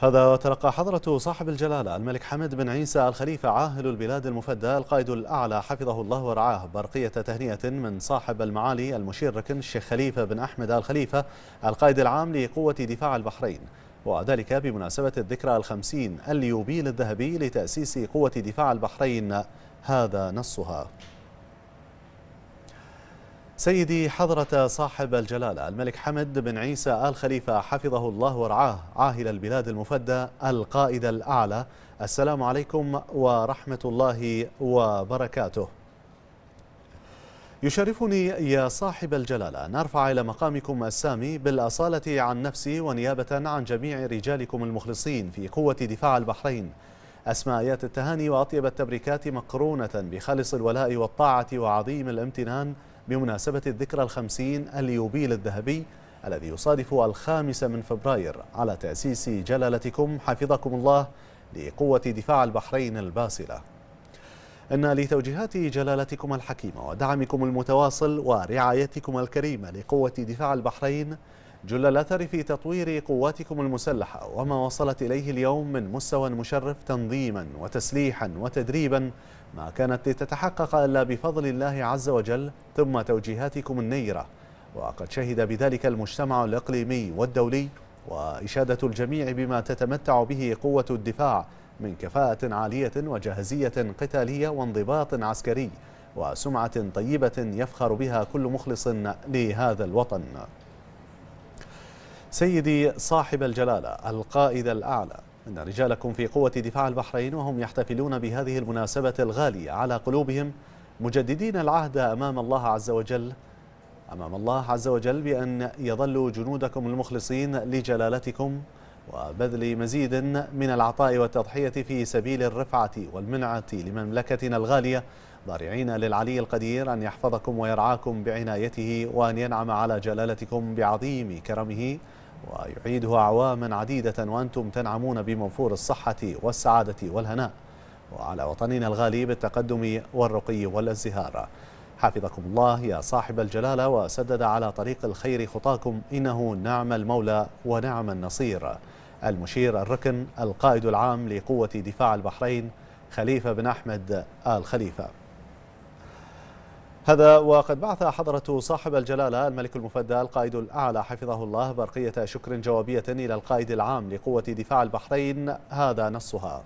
هذا وتلقى حضرة صاحب الجلالة الملك حمد بن عيسى الخليفة عاهل البلاد المفدى القائد الأعلى حفظه الله ورعاه برقية تهنئة من صاحب المعالي المشير ركن الشيخ خليفة بن أحمد الخليفة القائد العام لقوة دفاع البحرين وذلك بمناسبة الذكرى الخمسين اليوبيل الذهبي لتأسيس قوة دفاع البحرين هذا نصها سيدي حضرة صاحب الجلالة الملك حمد بن عيسى آل خليفة حفظه الله ورعاه عاهل البلاد المفدى القائد الأعلى السلام عليكم ورحمة الله وبركاته يشرفني يا صاحب الجلالة أن أرفع إلى مقامكم السامي بالأصالة عن نفسي ونيابة عن جميع رجالكم المخلصين في قوة دفاع البحرين أسمى آيات التهاني وأطيب التبريكات مقرونة بخالص الولاء والطاعة وعظيم الامتنان بمناسبة الذكرى الخمسين اليوبيل الذهبي الذي يصادف الخامس من فبراير على تأسيس جلالتكم حفظكم الله لقوة دفاع البحرين الباصلة إن لتوجيهات جلالتكم الحكيمة ودعمكم المتواصل ورعايتكم الكريمة لقوة دفاع البحرين جل الأثر في تطوير قواتكم المسلحة وما وصلت إليه اليوم من مستوى مشرف تنظيما وتسليحا وتدريبا ما كانت لتتحقق إلا بفضل الله عز وجل ثم توجيهاتكم النيرة وقد شهد بذلك المجتمع الإقليمي والدولي وإشادة الجميع بما تتمتع به قوة الدفاع من كفاءة عالية وجاهزية قتالية وانضباط عسكري وسمعة طيبة يفخر بها كل مخلص لهذا الوطن سيدي صاحب الجلالة القائد الأعلى إن رجالكم في قوة دفاع البحرين وهم يحتفلون بهذه المناسبة الغالية على قلوبهم مجددين العهد أمام الله عز وجل أمام الله عز وجل بأن يظلوا جنودكم المخلصين لجلالتكم وبذل مزيد من العطاء والتضحية في سبيل الرفعة والمنعة لمملكتنا الغالية ضارعين للعلي القدير أن يحفظكم ويرعاكم بعنايته وأن ينعم على جلالتكم بعظيم كرمه ويعيدها أعواما عديدة وأنتم تنعمون بمنفور الصحة والسعادة والهناء وعلى وطننا الغالي بالتقدم والرقي والازدهار حفظكم الله يا صاحب الجلالة وسدد على طريق الخير خطاكم إنه نعم المولى ونعم النصير المشير الركن القائد العام لقوة دفاع البحرين خليفة بن أحمد آل خليفة هذا وقد بعث حضرة صاحب الجلالة الملك المفدى القائد الأعلى حفظه الله برقية شكر جوابية إلى القائد العام لقوة دفاع البحرين هذا نصها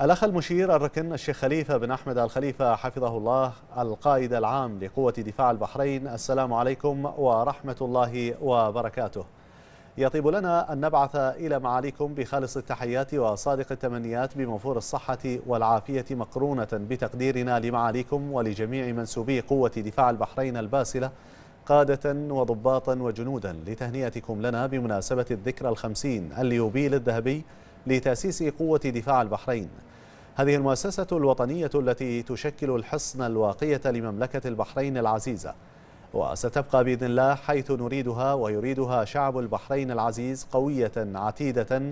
الأخ المشير الركن الشيخ خليفة بن أحمد الخليفة حفظه الله القائد العام لقوة دفاع البحرين السلام عليكم ورحمة الله وبركاته يطيب لنا أن نبعث إلى معاليكم بخالص التحيات وصادق التمنيات بموفور الصحة والعافية مقرونة بتقديرنا لمعاليكم ولجميع منسوبي قوة دفاع البحرين الباسلة قادة وضباطا وجنودا لتهنئتكم لنا بمناسبة الذكرى الخمسين اليوبيل الذهبي لتأسيس قوة دفاع البحرين هذه المؤسسة الوطنية التي تشكل الحصن الواقية لمملكة البحرين العزيزة وستبقى بإذن الله حيث نريدها ويريدها شعب البحرين العزيز قوية عتيدة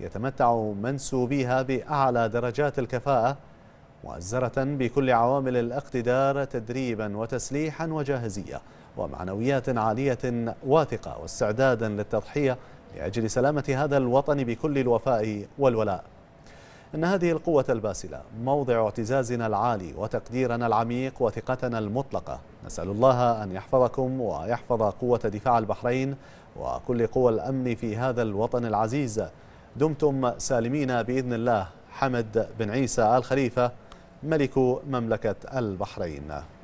يتمتع منسوبيها بأعلى درجات الكفاءة مؤزرة بكل عوامل الاقتدار تدريبا وتسليحا وجاهزية ومعنويات عالية واثقة واستعدادا للتضحية لأجل سلامة هذا الوطن بكل الوفاء والولاء أن هذه القوة الباسلة موضع اعتزازنا العالي وتقديرنا العميق وثقتنا المطلقة نسأل الله أن يحفظكم ويحفظ قوة دفاع البحرين وكل قوى الأمن في هذا الوطن العزيز دمتم سالمين بإذن الله حمد بن عيسى آل خليفة ملك مملكة البحرين